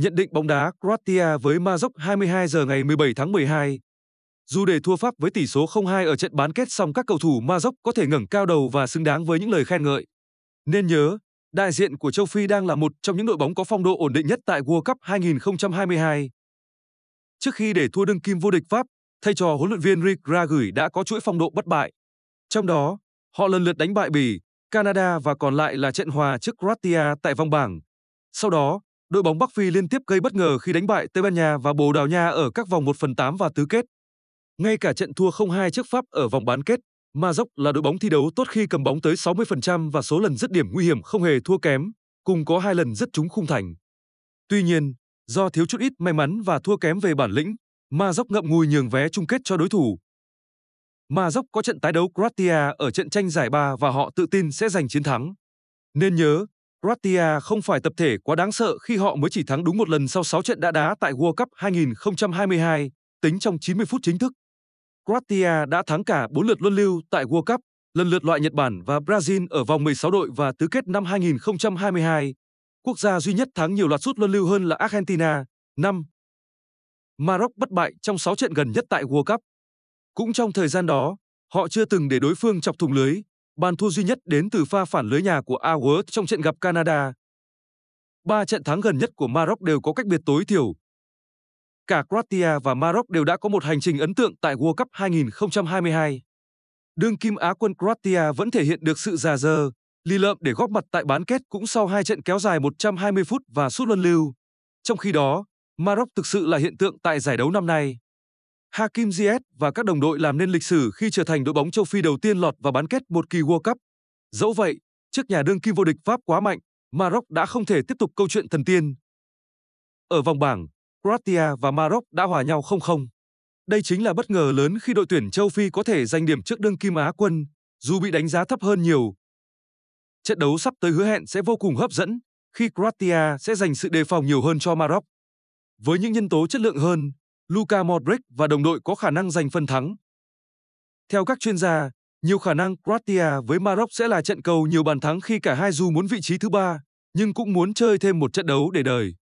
Nhận định bóng đá Croatia với Maroc 22 giờ ngày 17 tháng 12. Dù để thua Pháp với tỷ số 0-2 ở trận bán kết song các cầu thủ Maroc có thể ngẩng cao đầu và xứng đáng với những lời khen ngợi. Nên nhớ, đại diện của châu Phi đang là một trong những đội bóng có phong độ ổn định nhất tại World Cup 2022. Trước khi để thua đương kim vô địch Pháp, thầy trò huấn luyện viên Rick Ragui đã có chuỗi phong độ bất bại. Trong đó, họ lần lượt đánh bại Bỉ, Canada và còn lại là trận hòa trước Croatia tại vòng bảng. Sau đó, đội bóng Bắc Phi liên tiếp gây bất ngờ khi đánh bại Tây Ban Nha và Bồ Đào Nha ở các vòng 1 phần 8 và tứ kết. Ngay cả trận thua 0-2 trước Pháp ở vòng bán kết, Ma Dốc là đội bóng thi đấu tốt khi cầm bóng tới 60% và số lần dứt điểm nguy hiểm không hề thua kém, cùng có hai lần dứt trúng khung thành. Tuy nhiên, do thiếu chút ít may mắn và thua kém về bản lĩnh, Ma Dốc ngậm ngùi nhường vé chung kết cho đối thủ. Ma Dốc có trận tái đấu Croatia ở trận tranh giải ba và họ tự tin sẽ giành chiến thắng. Nên nhớ, Croatia không phải tập thể quá đáng sợ khi họ mới chỉ thắng đúng một lần sau 6 trận đã đá tại World Cup 2022, tính trong 90 phút chính thức. Croatia đã thắng cả 4 lượt luân lưu tại World Cup, lần lượt loại Nhật Bản và Brazil ở vòng 16 đội và tứ kết năm 2022. Quốc gia duy nhất thắng nhiều loạt sút luân lưu hơn là Argentina, 5. Maroc bất bại trong 6 trận gần nhất tại World Cup. Cũng trong thời gian đó, họ chưa từng để đối phương chọc thủng lưới, Bàn thua duy nhất đến từ pha phản lưới nhà của Aguerd trong trận gặp Canada. Ba trận thắng gần nhất của Maroc đều có cách biệt tối thiểu. Cả Croatia và Maroc đều đã có một hành trình ấn tượng tại World Cup 2022. Đương kim Á quân Croatia vẫn thể hiện được sự già dơ, lì lợm để góp mặt tại bán kết cũng sau hai trận kéo dài 120 phút và sút luân lưu. Trong khi đó, Maroc thực sự là hiện tượng tại giải đấu năm nay. Hakim Ziyech và các đồng đội làm nên lịch sử khi trở thành đội bóng châu Phi đầu tiên lọt vào bán kết một kỳ World Cup. Dẫu vậy, trước nhà đương kim vô địch Pháp quá mạnh, Maroc đã không thể tiếp tục câu chuyện thần tiên. Ở vòng bảng, Croatia và Maroc đã hòa nhau 0-0. Đây chính là bất ngờ lớn khi đội tuyển châu Phi có thể giành điểm trước đương kim Á quân, dù bị đánh giá thấp hơn nhiều. Trận đấu sắp tới hứa hẹn sẽ vô cùng hấp dẫn khi Croatia sẽ dành sự đề phòng nhiều hơn cho Maroc. Với những nhân tố chất lượng hơn, Luka Modric và đồng đội có khả năng giành phân thắng. Theo các chuyên gia, nhiều khả năng Croatia với Maroc sẽ là trận cầu nhiều bàn thắng khi cả hai dù muốn vị trí thứ ba, nhưng cũng muốn chơi thêm một trận đấu để đời.